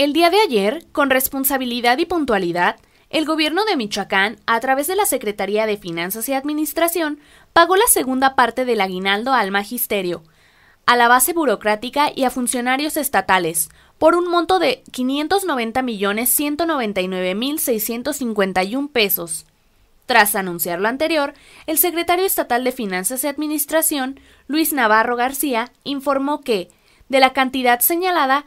El día de ayer, con responsabilidad y puntualidad, el gobierno de Michoacán, a través de la Secretaría de Finanzas y Administración, pagó la segunda parte del aguinaldo al magisterio, a la base burocrática y a funcionarios estatales, por un monto de 590.199.651 pesos. Tras anunciar lo anterior, el secretario estatal de Finanzas y Administración, Luis Navarro García, informó que, de la cantidad señalada,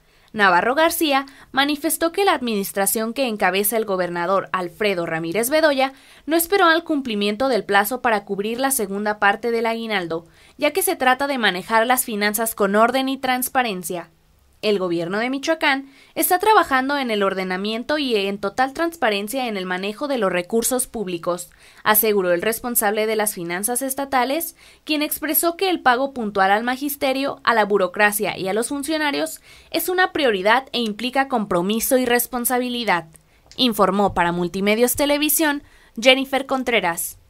Navarro García manifestó que la administración que encabeza el gobernador Alfredo Ramírez Bedoya no esperó al cumplimiento del plazo para cubrir la segunda parte del aguinaldo, ya que se trata de manejar las finanzas con orden y transparencia el gobierno de Michoacán está trabajando en el ordenamiento y en total transparencia en el manejo de los recursos públicos, aseguró el responsable de las finanzas estatales, quien expresó que el pago puntual al magisterio, a la burocracia y a los funcionarios es una prioridad e implica compromiso y responsabilidad, informó para Multimedios Televisión Jennifer Contreras.